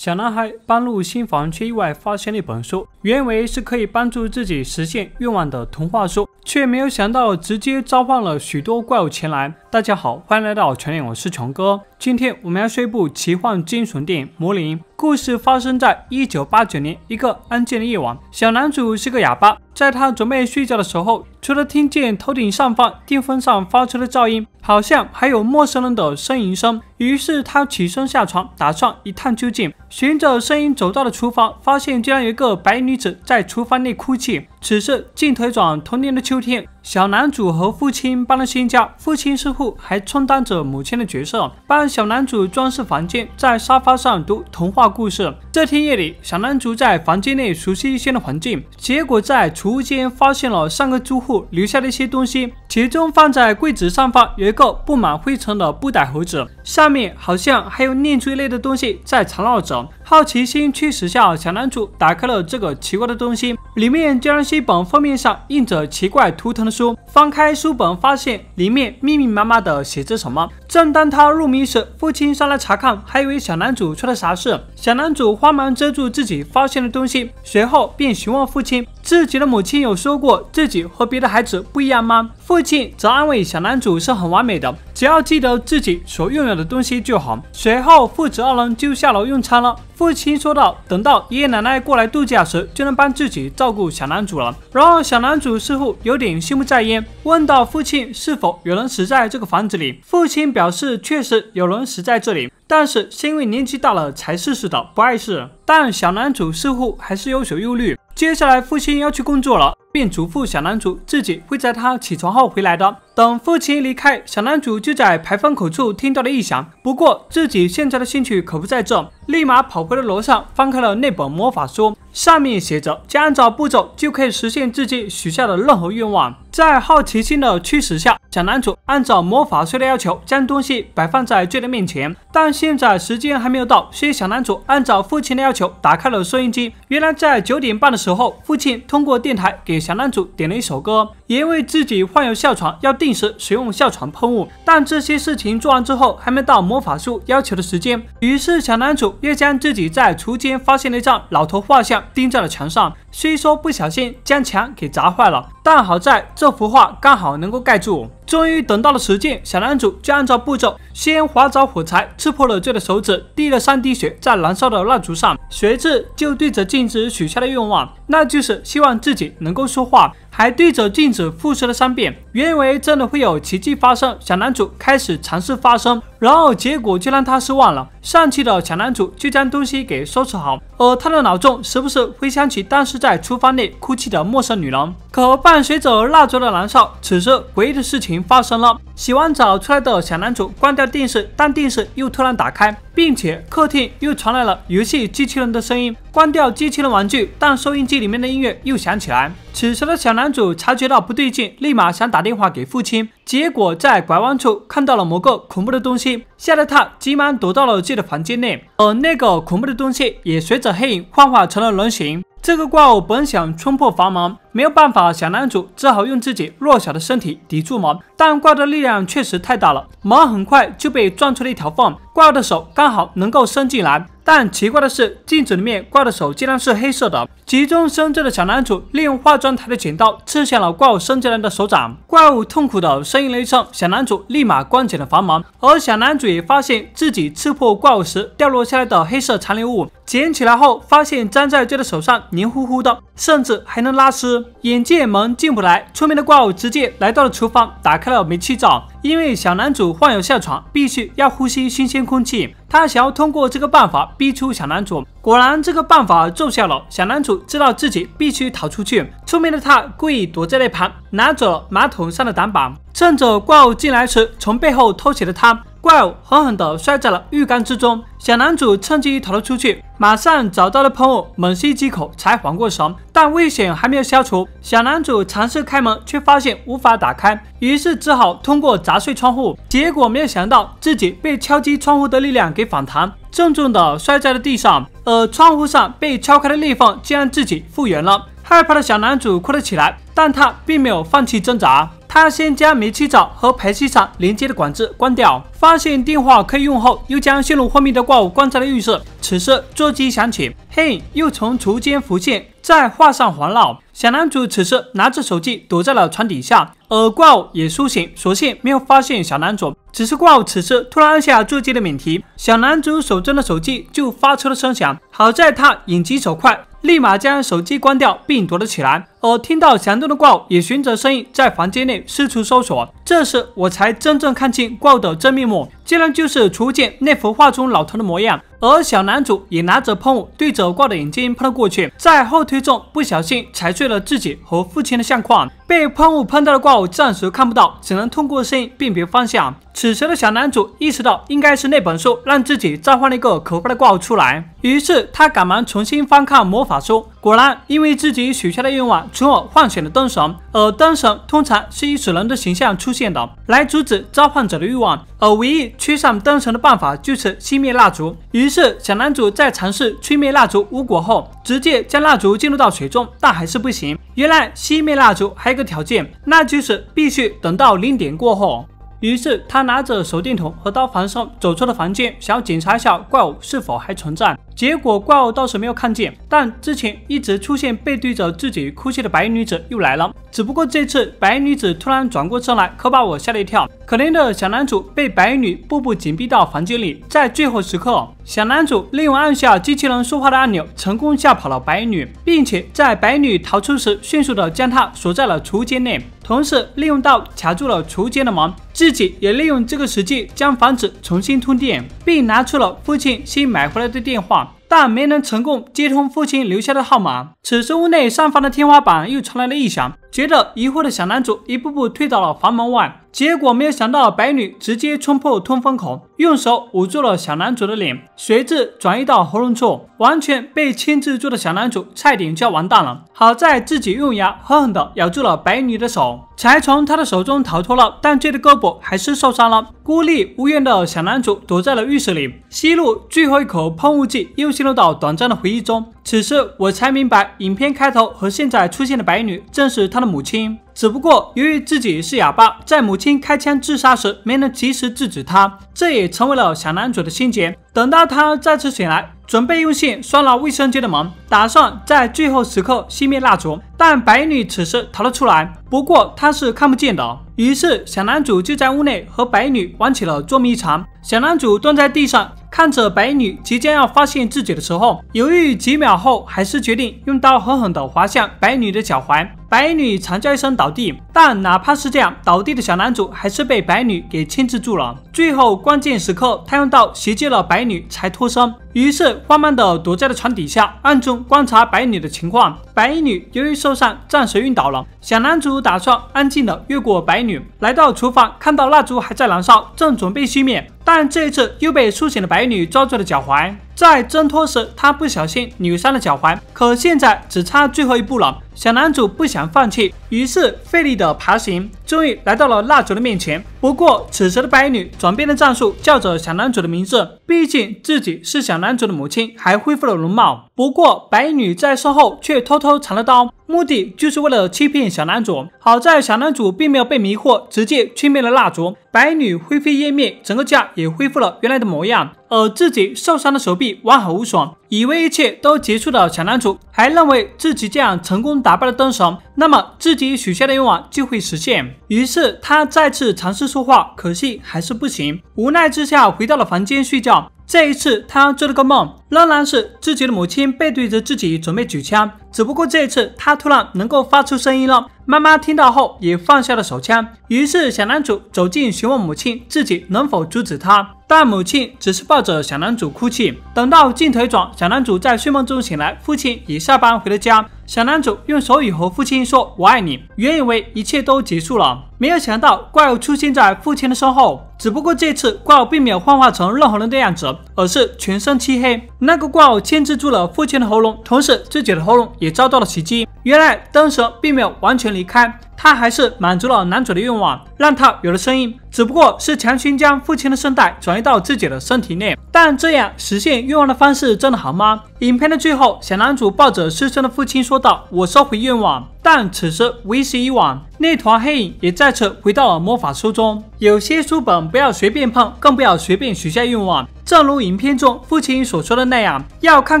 小男孩搬入新房，却意外发现了一本书，原为是可以帮助自己实现愿望的童话书。却没有想到，直接召唤了许多怪物前来。大家好，欢迎来到全影，我是琼哥。今天我们要说一部奇幻惊悚电影《魔灵》。故事发生在一九八九年一个安静的夜晚，小男主是个哑巴，在他准备睡觉的时候，除了听见头顶上方电风扇发出的噪音，好像还有陌生人的呻吟声。于是他起身下床，打算一探究竟。循着声音走到了厨房，发现竟然有一个白女子在厨房内哭泣。此事镜腿转同年的秋天，小男主和父亲搬了新家，父亲似乎还充当着母亲的角色，帮小男主装饰房间，在沙发上读童话故事。这天夜里，小男主在房间内熟悉一些的环境，结果在储物间发现了上个租户留下的一些东西，其中放在柜子上方有一个布满灰尘的布袋盒子，上面好像还有念珠类的东西在缠绕着。好奇心驱使下，小男主打开了这个奇怪的东西。里面竟然是一本封面上印着奇怪图腾的书。翻开书本，发现里面密密麻麻的写着什么。正当他入迷时，父亲上来查看，还以为小男主出了啥事。小男主慌忙遮住自己发现的东西，随后便询问父亲：“自己的母亲有说过自己和别的孩子不一样吗？”父亲则安慰小男主：“是很完美的，只要记得自己所拥有的东西就好。”随后父子二人就下楼用餐了。父亲说道：“等到爷爷奶奶过来度假时，就能帮自己照顾小男主了。”然而小男主似乎有点心不在焉，问到父亲：“是否有人死在这个房子里？”父亲表。表示确实有人死在这里，但是是因为年纪大了才逝世的，不碍事。但小男主似乎还是有所忧虑。接下来，父亲要去工作了，便嘱咐小男主自己会在他起床后回来的。等父亲离开，小男主就在排风口处听到了异响。不过自己现在的兴趣可不在这，立马跑回了楼上，翻开了那本魔法书，上面写着：将按照步骤，就可以实现自己许下的任何愿望。在好奇心的驱使下，小男主按照魔法书的要求将东西摆放在罪人面前。但现在时间还没有到，所以小男主按照父亲的要求打开了收音机。原来在九点半的时候，父亲通过电台给小男主点了一首歌。也为自己患有哮喘，要定时使用哮喘喷雾。但这些事情做完之后，还没到魔法书要求的时间，于是小男主又将自己在厨间发现的一张老头画像钉在了墙上。虽说不小心将墙给砸坏了。但好在这幅画刚好能够盖住。终于等到了时间，小男主就按照步骤，先划着火柴，刺破了自己的手指，滴了三滴血在燃烧的蜡烛上，随之就对着镜子许下了愿望，那就是希望自己能够说话，还对着镜子复述了三遍。原以为真的会有奇迹发生，小男主开始尝试发声，然后结果就让他失望了。丧气的小男主就将东西给收拾好，而他的脑中时不时回想起当时在厨房内哭泣的陌生女人。可伴随着蜡烛的燃烧，此时诡异的事情。发生了。洗完澡出来的小男主关掉电视，但电视又突然打开，并且客厅又传来了游戏机器人的声音。关掉机器人玩具，但收音机里面的音乐又响起来。此时的小男主察觉到不对劲，立马想打电话给父亲，结果在拐弯处看到了某个恐怖的东西，吓得他急忙躲到了自己的房间内。而那个恐怖的东西也随着黑影幻化成了人形。这个怪物本想冲破房门，没有办法，小男主只好用自己弱小的身体抵住门。但怪物的力量确实太大了，门很快就被撞出了一条缝，怪物的手刚好能够伸进来。但奇怪的是，镜子里面怪的手竟然是黑色的。急中生智的小男主利用化妆台的剪刀刺向了怪物伸进来的手掌，怪物痛苦的呻吟了一声，小男主立马关紧了房门。而小男主也发现自己刺破怪物时掉落下来的黑色残留物。捡起来后，发现粘在自己的手上，黏糊糊的，甚至还能拉丝。眼见门进不来，聪明的怪物直接来到了厨房，打开了煤气灶。因为小男主患有哮喘，必须要呼吸新鲜空气，他想要通过这个办法逼出小男主。果然，这个办法奏效了。小男主知道自己必须逃出去，聪明的他故意躲在一旁，拿走了马桶上的挡板，趁着怪物进来时，从背后偷袭了他。怪物狠狠的摔在了浴缸之中，小男主趁机逃了出去，马上找到了喷雾，猛吸几口才缓过神，但危险还没有消除。小男主尝试开门，却发现无法打开，于是只好通过砸碎窗户，结果没有想到自己被敲击窗户的力量给反弹，重重的摔在了地上，而窗户上被敲开的裂缝竟然自己复原了。害怕的小男主哭了起来，但他并没有放弃挣扎。他先将煤气灶和排气扇连接的管子关掉，发现电话可以用后，又将陷入昏迷的怪物关在了浴室。此时座机响起，黑影又从厨间浮现在画上环绕。小男主此时拿着手机躲在了床底下，而怪物也苏醒，索性没有发现小男主。只是怪物此时突然按下座机的免提，小男主手中的手机就发出了声响。好在他眼疾手快，立马将手机关掉并躲了起来。而听到响动的怪物也循着声音在房间内四处搜索。这时我才真正看清怪物的真面目，竟然就是初见那幅画中老头的模样。而小男主也拿着喷雾对着挂的眼镜喷了过去，在后推中不小心踩碎了自己和父亲的相框。被喷雾喷到的怪物暂时看不到，只能通过声音辨别方向。此时的小男主意识到，应该是那本书让自己召唤了一个可怕的怪物出来。于是他赶忙重新翻看魔法书，果然，因为自己许下的愿望，从而唤醒了灯神。而灯神通常是以死人的形象出现的，来阻止召唤者的欲望。而唯一驱散灯神的办法就是熄灭蜡烛。于是小男主在尝试吹灭蜡烛无果后，直接将蜡烛浸入到水中，但还是不行。原来熄灭蜡烛还个条件，那就是必须等到零点过后。于是他拿着手电筒和刀防身，走出了房间，想要检查一下怪物是否还存在。结果怪物倒是没有看见，但之前一直出现背对着自己哭泣的白衣女子又来了。只不过这次，白衣女子突然转过身来，可把我吓了一跳。可怜的小男主被白衣女步步紧逼到房间里，在最后时刻，小男主利用按下机器人说话的按钮，成功吓跑了白衣女，并且在白衣女逃出时，迅速的将她锁在了厨间内，同时利用刀卡住了厨间的门，自己也利用这个时机将房子重新通电，并拿出了父亲新买回来的电话，但没能成功接通父亲留下的号码。此时屋内上方的天花板又传来了异响。接着，疑惑的小男主一步步退到了房门外，结果没有想到，白女直接冲破通风口，用手捂住了小男主的脸，随之转移到喉咙处，完全被牵制住的小男主差点就要完蛋了。好在自己用牙狠狠地咬住了白女的手，才从她的手中逃脱了，但这的胳膊还是受伤了。孤立无援的小男主躲在了浴室里，吸入最后一口喷雾剂，又陷入到短暂的回忆中。此时我才明白，影片开头和现在出现的白女正是他。他的母亲，只不过由于自己是哑巴，在母亲开枪自杀时没能及时制止他，这也成为了小男主的心结。等到他再次醒来，准备用线拴牢卫生间的门，打算在最后时刻熄灭蜡烛，但白女此时逃了出来。不过她是看不见的，于是小男主就在屋内和白女玩起了捉迷藏。小男主蹲在地上。看着白衣女即将要发现自己的时候，犹豫几秒后，还是决定用刀狠狠地划向白衣女的脚踝。白衣女惨叫一声倒地，但哪怕是这样，倒地的小男主还是被白衣女给牵制住了。最后关键时刻，他用刀袭击了白衣女才脱身，于是慌忙地躲在了床底下，暗中观察白衣女的情况。白衣女由于受伤暂时晕倒了，小男主打算安静地越过白衣女，来到厨房，看到蜡烛还在燃烧，正准备熄灭。但这一次，又被苏醒的白女抓住了脚踝。在挣脱时，他不小心扭伤了脚踝，可现在只差最后一步了。小男主不想放弃，于是费力的爬行，终于来到了蜡烛的面前。不过此时的白衣女转变了战术，叫着小男主的名字。毕竟自己是小男主的母亲，还恢复了容貌。不过白衣女在身后却偷偷藏了刀，目的就是为了欺骗小男主。好在小男主并没有被迷惑，直接吹灭了蜡烛，白衣女灰飞烟灭，整个家也恢复了原来的模样。而自己受伤的手臂完好无损。以为一切都结束的小男主，还认为自己这样成功打败了灯神，那么自己许下的愿望就会实现。于是他再次尝试说话，可惜还是不行。无奈之下，回到了房间睡觉。这一次，他做了个梦，仍然是自己的母亲背对着自己准备举枪，只不过这一次他突然能够发出声音了。妈妈听到后也放下了手枪。于是小男主走近询问母亲自己能否阻止他，但母亲只是抱着小男主哭泣。等到镜头转。小男主在睡梦中醒来，父亲也下班回了家。小男主用手语和父亲说：“我爱你。”原以为一切都结束了，没有想到怪物出现在父亲的身后。只不过这次怪物并没有幻化成任何人的样子，而是全身漆黑。那个怪物牵制住了父亲的喉咙，同时自己的喉咙也遭到了袭击。原来灯神并没有完全离开。他还是满足了男主的愿望，让他有了声音，只不过是强行将父亲的声带转移到自己的身体内。但这样实现愿望的方式真的好吗？影片的最后，小男主抱着失声的父亲说道：“我收回愿望。”但此时为时已晚，那团黑影也再次回到了魔法书中。有些书本不要随便碰，更不要随便许下愿望。正如影片中父亲所说的那样，要看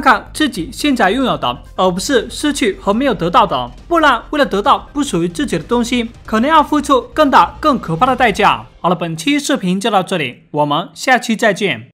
看自己现在拥有的，而不是失去和没有得到的。不然，为了得到不属于自己的东西，可能要付出更大、更可怕的代价。好了，本期视频就到这里，我们下期再见。